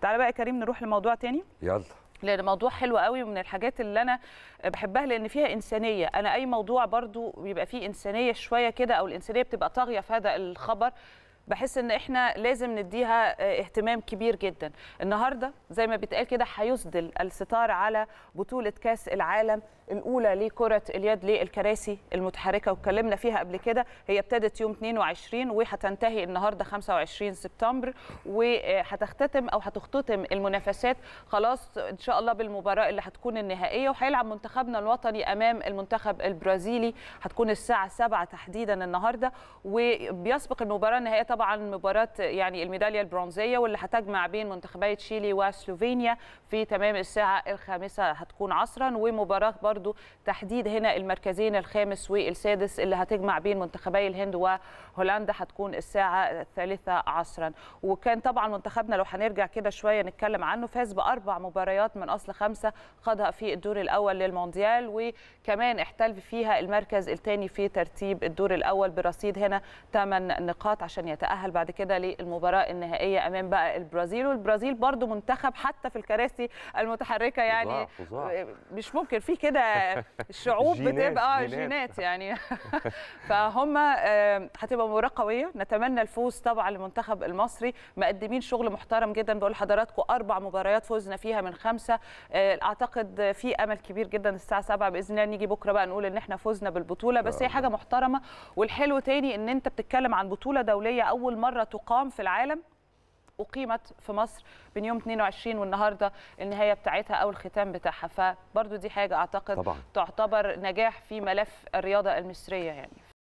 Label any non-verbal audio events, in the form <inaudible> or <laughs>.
تعالى بقى يا كريم نروح لموضوع تاني يلا لان موضوع حلو قوي ومن الحاجات اللي انا بحبها لان فيها انسانيه انا اي موضوع برضو بيبقى فيه انسانيه شويه كده او الانسانيه بتبقى طاغيه في هذا الخبر بحس ان احنا لازم نديها آه، اهتمام كبير جدا النهارده زي ما بيتقال كده هيسدل الستار على بطوله كاس العالم الاولى لكره اليد للكراسي المتحركه واتكلمنا فيها قبل كده هي ابتدت يوم 22 وهتنتهي النهارده 25 سبتمبر وهتختتم او هتختتم المنافسات خلاص ان شاء الله بالمباراه اللي هتكون النهائيه وهيلعب منتخبنا الوطني امام المنتخب البرازيلي هتكون الساعه 7 تحديدا النهارده وبيسبق المباراه النهائيه طبعا مباراه يعني الميداليه البرونزيه واللي هتجمع بين منتخبي تشيلي وسلوفينيا في تمام الساعه الخامسه هتكون عصرا ومباراه برضو تحديد هنا المركزين الخامس والسادس اللي هتجمع بين منتخبي الهند وهولندا هتكون الساعه الثالثه عصرا وكان طبعا منتخبنا لو هنرجع كده شويه نتكلم عنه فاز باربع مباريات من اصل خمسه خاضها في الدور الاول للمونديال وكمان احتل فيها المركز الثاني في ترتيب الدور الاول برصيد هنا 8 نقاط عشان يتأهل تأهل بعد كده للمباراة النهائية أمام بقى البرازيل والبرازيل برضو منتخب حتى في الكراسي المتحركة يعني مش ممكن في كده الشعوب <laughs> بتبقى آه، جينات يعني <laughs> <laughs> فهم هتبقى مباراة قوية نتمنى الفوز طبعا للمنتخب المصري مقدمين شغل محترم جدا بقول لحضراتكم أربع مباريات فوزنا فيها من خمسة آه، أعتقد في أمل كبير جدا الساعة 7 بإذن الله نيجي بكرة بقى نقول إن احنا فزنا بالبطولة بس هي آه. حاجة محترمة والحلو تاني إن أنت بتتكلم عن بطولة دولية أو لأول مرة تقام في العالم أقيمت في مصر بين يوم 22 والنهاردة النهاية بتاعتها أو الختام بتاعها فبرضو دي حاجة أعتقد طبعا. تعتبر نجاح في ملف الرياضة المصرية يعني